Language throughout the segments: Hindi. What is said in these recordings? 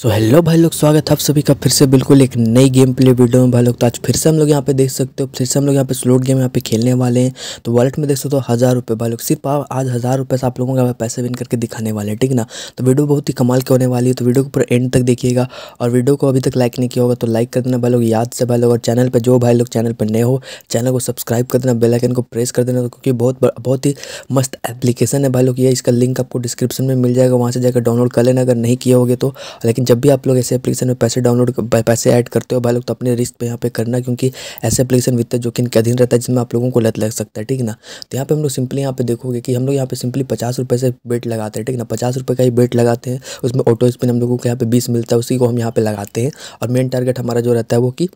सो so, हेलो भाई लोग स्वागत है आप सभी का फिर से बिल्कुल एक नई गेम प्ले वीडियो में भाई लोग तो आज फिर से हम लोग यहाँ पे देख सकते हो फिर से हम लोग यहाँ पे स्लोट गेम यहाँ पे खेलने वाले हैं तो वॉलेट में देख सकते हो हज़ार रुपये भाई लोग सिर्फ आज हज़ार रुपये से आप लोगों का पैसे विन करके दिखाने वाले हैं ठीक ना तो वीडियो बहुत ही कमाल की होने वाली है तो वीडियो को पूरा एंड तक देखिएगा और वीडियो को अभी तक लाइक नहीं किया होगा तो लाइक कर देना भाई लोग याद से भाई लोग और चैनल पर जो भाई लोग चैनल पर नए हो चैनल को सब्सक्राइब कर देना बेलाइकन को प्रेस कर देना क्योंकि बहुत बहुत ही मस्त एप्लीकेशन है भाई लोग ये इसका लिंक आपको डिस्क्रिप्शन में मिल जाएगा वहाँ से जाकर डाउनलोड कर लेना अगर नहीं किया होगे तो लेकिन जब भी आप लोग ऐसे एप्लीकेशन में पैसे डाउनलोड पैसे ऐड करते हो भाई लोग तो अपने रिस्क पे यहाँ पे करना क्योंकि ऐसे एप्लीकेशन वित्त जोखिम के अधीन रहता है जिसमें आप लोगों को लत लग सकता है ठीक ना तो यहाँ पे हम लोग सिंपली यहाँ पे देखोगे कि हम लोग यहाँ पे सिंपली पचास रुपये से बेट लगाते हैं ठीक ना पचास रुपये का ही बेट लगाते हैं उसमें ऑटो स्पिन हम लोगों को यहाँ पे बीस मिलता है उसी को हम यहाँ पे लगाते हैं और मेन टारगेट हमारा जो रहता है वो कि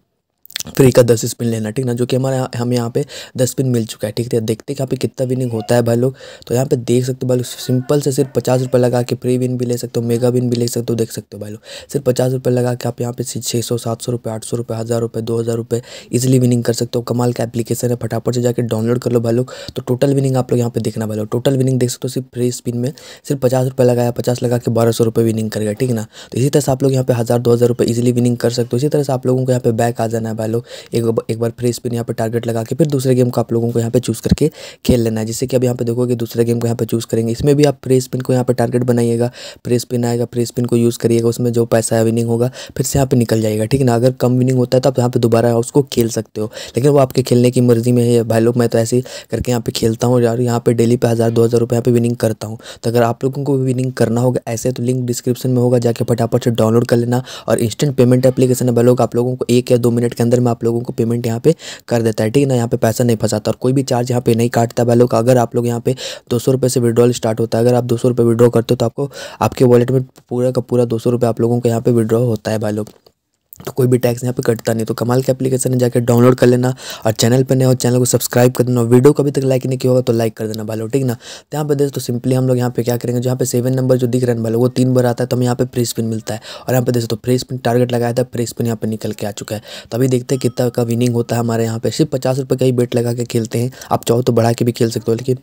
फ्री का दस स्पिन लेना ठीक ना जो कि हमारा हमें यहाँ पे दस स्पिन मिल चुका है ठीक है तो देखते हैं यहाँ पे कितना विनिंग होता है भाई लोग तो यहाँ पे देख सकते हो भाई लोग सिंपल से सिर्फ पचास रुपये लगा के फ्री विन भी ले सकते हो मेगा विन भी ले सकते हो देख सकते हो भाई लोग सिर्फ पचास रुपये लगा के आप यहाँ पे छः सौ सात सौ रुपये आठ सौ रुपये हज़ार रुपये दो हज़ार रुपये ईजिली विनिंग कर सकते हो कमाल का एप्लीकेशन है फटाफट से जाकर डाउनलोड कर लो भाई लोग तो टोटल विनिंग आप लोग यहाँ पे देखना भाई लोग टोटल विनिंग देख सकते हो सिर्फ फ्री स्पिन में सिर्फ पचास रुपये लगाया पचास लगा के बारह सौ रुपये विनिंग कर गया ठीक ना तो इसी तरह से आप लोग यहाँ पे हज़ार दो हज़ार रुपये ईजिली विनिंग कर सकते हो इसी तरह से आप लोगों को यहाँ पे बैक आ जाना है भाई लो एक एक बार फिर स्पिन यहाँ पर टारगेट लगा के फिर दूसरे गेम को आप लोगों को यहाँ पर चूज़ करके खेल लेना है जैसे कि अब यहाँ पर देखोगे दूसरे गेम को यहाँ पर चूज़ करेंगे इसमें भी आप प्रेस स्पिन को यहाँ पर टारगेट बनाइएगा प्रेस स्पिन आएगा प्रेस स्पिन को यूज़ करिएगा उसमें जो पैसा है विनिंग होगा फिर से यहाँ पर निकल जाएगा ठीक है ना अगर कम विनिंग होता है तो आप यहाँ पर दोबारा उसको खेल सकते हो लेकिन वो आपके खेलने की मर्जी में है भाई लोग मैं तो ऐसे करके यहाँ पर खेलता हूँ यार यहाँ पे डेली पे हज़ार दो हज़ार रुपये यहाँ पर विनिंग करता हूँ तो अगर आप लोगों को भी विनिंग करना होगा ऐसे तो लिंक डिस्क्रिप्शन में होगा जाके फटाफट से डाउनलोड कर लेना और इंस्टेंट पेमेंट एप्लीकेशन है भाई लोग आप लोगों को एक या दो मिनट के अंदर में आप लोगों को पेमेंट यहाँ पे कर देता है ठीक है ना यहाँ पे पैसा नहीं फंसाता और कोई भी चार्ज यहाँ पे नहीं काटता भाई का अगर आप लोग यहाँ पे दो सौ से विड्रॉल स्टार्ट होता है अगर आप दो सौ रुपये विड्रॉ करते हो तो आपको आपके वॉलेट में पूरा का पूरा दो सौ आप लोगों को यहाँ पे विड्रॉ होता है भाई तो कोई भी टैक्स यहाँ पे कटता नहीं तो कमाल के एप्लीकेशन है जाकर डाउनलोड कर लेना और चैनल पे नए हो चैनल को सब्सक्राइब कर देना वीडियो को अभी तक लाइक नहीं किया होगा तो लाइक कर देना भालो ठीक ना तो यहाँ पे देख तो सिंपली हम लोग यहाँ पे क्या करेंगे जहाँ यहाँ पे सेवन नंबर जो दिख रहा है भालो वो तीन बार आता है तो हमें यहाँ पे फ्री स्पिन मिलता है और यहाँ पे देख तो फ्री स्पिन टारगेट लगाया था फ्री स्पिन यहाँ पर निकल के आ चुका है तो अभी देखते हैं कितना का विनिंग होता है हमारे यहाँ पे सिर्फ पचास रुपये का ही बेट लगा के खेलते हैं आप चाहो तो बढ़ा के भी खेल सकते हो लेकिन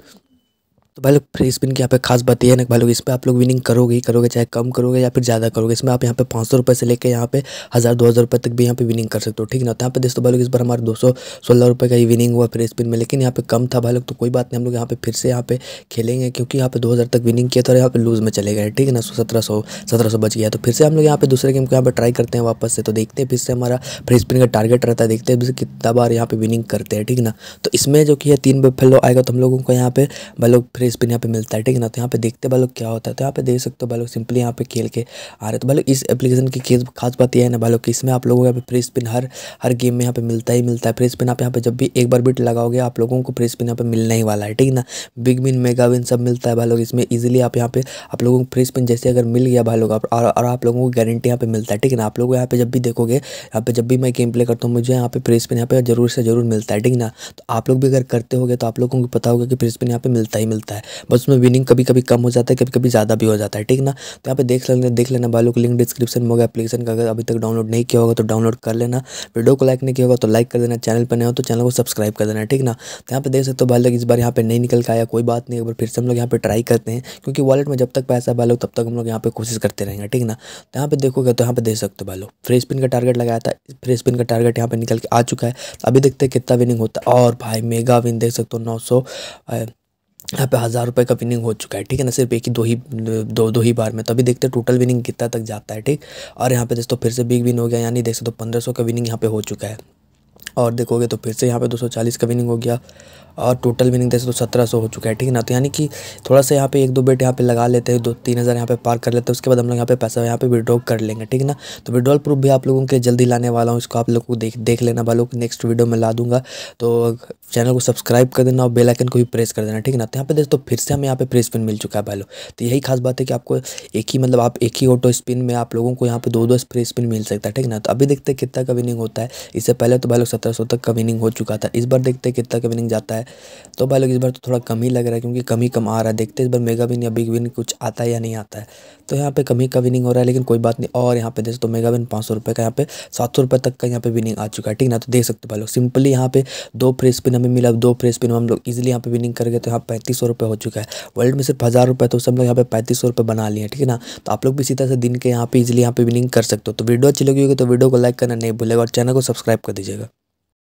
तो भाई लोग फ्री स्पिन की यहाँ पे खास बात यह है ना भाई लोग इस पर आप लोग विनिंग करोगे ही करोगे चाहे कम करोगे या फिर ज़्यादा करोगे इसमें आप यहाँ पे पाँच सौ रुपये से लेकर यहाँ पे हज़ार दो हज़ार रुपये तक भी यहाँ पे विनिंग कर सकते हो ठीक ना तो यहाँ पे दोस्तों भाई लोग इस बार हमारे दो सौ सोलह रुपये का ही विनिंग हुआ फ्री स्पिन में लेकिन यहाँ पे कम था भाई लोग तो कोई बात नहीं हम लोग यहाँ पे फिर से यहाँ पे खेलेंगे क्योंकि यहाँ पे दो हज़ार तक विनिंग किया था और यहाँ पे लूज़ में चले गए ठीक है ना सो सत्रह सौ सत्रह सौ बच गया तो फिर से हम लोग यहाँ पे दूसरे गेम को यहाँ पे ट्राई करते हैं वापस से तो देखते हैं फिर से हमारा फ्री स्पिन का टारगेट रहता है देखते हैं कितना बार यहाँ पे विनिंग करते हैं ठीक ना तो इसमें जो कि है तीन बफेलो आएगा तो हम लोगों को यहाँ पे भाई लोग फ्रेज पिन यहाँ पे मिलता है ठीक है ना तो यहाँ पे देखते भाई लोग क्या होता है तो यहाँ पे देख सकते हो भाई लोग सिंपली यहाँ पे खेल के आ रहे तो भाई लोग इस एप्लीकेशन की खास बात यह है ना भाई लोग इसमें आप लोगों को यहाँ पे फ्रेज पिन हर हर गेम में यहाँ पे मिलता ही मिलता है फ्रेज पिन आप यहाँ पे जब भी एक बार बिट लगाओगे आप लोगों को फ्रेज पिन यहाँ पे मिलने ही वाला है ठीक है ना बिग विन मेगा विन सब मिलता है भाई लोग इसमें ईजिली आप यहाँ पे आप लोगों को फ्रेज पिन जैसे अगर मिल गया भाई लोग और आप लोगों को गारंटी यहाँ पे मिलता है ठीक है ना आप लोग यहाँ पे जब भी देखोगे यहाँ पे जब भी मैं गेम प्ले करता हूँ मुझे यहाँ पे फ्रेज पिन यहाँ पे जरूर से जरूर मिलता है ठीक ना तो आप लोग भी अगर करते हो तो आप लोगों को पता होगा कि फ्रेज पिन यहाँ पे मिलता ही मिलता है जाता है बस उसमें विनिंग कभी कभी कम हो जाता है कभी कभी ज़्यादा भी हो जाता है ठीक ना तो यहाँ पे देख लेना देख लेना बालू लोग लिंक डिस्क्रिप्शन में होगा एप्लीकेशन का अगर अभी तक डाउनलोड नहीं किया होगा तो डाउनलोड कर लेना वीडियो को लाइक नहीं किया होगा तो लाइक कर देना चैनल पर नहीं हो तो चैनल को सब्सक्राइब कर देना ठीक ना तो यहाँ पर देख सकते हो भाई इस बार यहाँ पर नहीं निकल के आया कोई बात नहीं अगर फिर से हम लोग यहाँ पर ट्राई करते हैं क्योंकि वॉलेट में जब तक पैसा भाई तब तक हम लोग यहाँ पर कोशिश करते रहेंगे ठीक ना तो यहाँ पर देखोगे तो यहाँ पर देख सकते हो भाई फ्रेश पिन का टारगेट लगाया था फ्रेश पिन का टारगेट यहाँ पर निकल के आ चुका है अभी देखते हैं कितना विनिंग होता है और भाई मेगा विन देख सकते हो नौ सौ यहाँ पे हज़ार रुपये का विनिंग हो चुका है ठीक है ना सिर्फ एक ही दो ही दो दो ही बार में तो अभी देखते हैं टोटल विनिंग कितना तक जाता है ठीक और यहाँ पे दोस्तों फिर से बिग विन हो गया यानी देख सकते हो तो पंद्रह सौ का विनिंग यहाँ पे हो चुका है और देखोगे तो फिर से यहाँ पे दो सौ चालीस का विनिंग हो गया और टोटल मीनिंग देखते तो सत्रह सौ हो चुका है ठीक है ना तो यानी कि थोड़ा सा यहाँ पे एक दो बेट यहाँ पे लगा लेते हैं दो तीन हज़ार यहाँ पे पार कर लेते हैं उसके बाद हम लोग यहाँ पे पैसा यहाँ पे विड्रॉ कर लेंगे ठीक है ना तो विड्रॉल प्रूफ भी आप लोगों के जल्दी लाने वाला हूँ इसको आप लोग को देख देख लेना वालों को नेक्स्ट वीडियो में ला दूंगा तो चैनल को सब्सक्राइब कर देना और बेलाइकन को भी प्रेस कर देना ठीक है ना तो यहाँ पे दोस्तों फिर से हमें यहाँ पे प्रेस पिन मिल चुका है भाई तो यही खास बात है कि आपको एक ही मतलब आप एक ही ऑटो स्पिन में आप लोगों को यहाँ पे दो दो स्प्रे स्पिन मिल सकता है ठीक ना तो अभी देखते हैं कितना का विनिंग होता है इससे पहले तो भाई लोग सत्रह तक का विनिंग हो चुका था इस बार देखते हैं कितना का विनिंग जाता है है तो भाई लोग इस बार तो थोड़ा कम ही लग रहा है क्योंकि कमी कम आ रहा है देखते हैं इस बार मेगा विन या बिग विन कुछ आता है या नहीं आता है तो यहाँ पे कमी का विनिंग हो रहा है लेकिन कोई बात नहीं और यहाँ पे सकते तो मेगा विन पाँच सौ रुपये का यहाँ पे सात सौ रुपये तक का यहाँ पे विनिंग आ चुका है ठीक ना तो देख सकते हो भाई लोग सिंपली यहाँ पे दो फ्री स्पिन हमें मिला दो फ्री स्पिन हम लोग इजिली यहाँ पे विनिंग कर गए तो यहाँ पैंतीस सौ रुपये हो चुका है वर्ल्ड में सिर्फ हज़ार रुपये तो सब लोग यहाँ पे पैंतीस सौ बना लिए ठीक है ना तो आप लोग भी इसी तरह से दिन के यहाँ पे इजिली यहाँ पे विनिंग कर सकते हो तो वीडियो अच्छी लगी होगी तो वीडियो को लाइक करना नहीं भूलेगा और चैनल को सब्सक्राइब कर दीजिएगा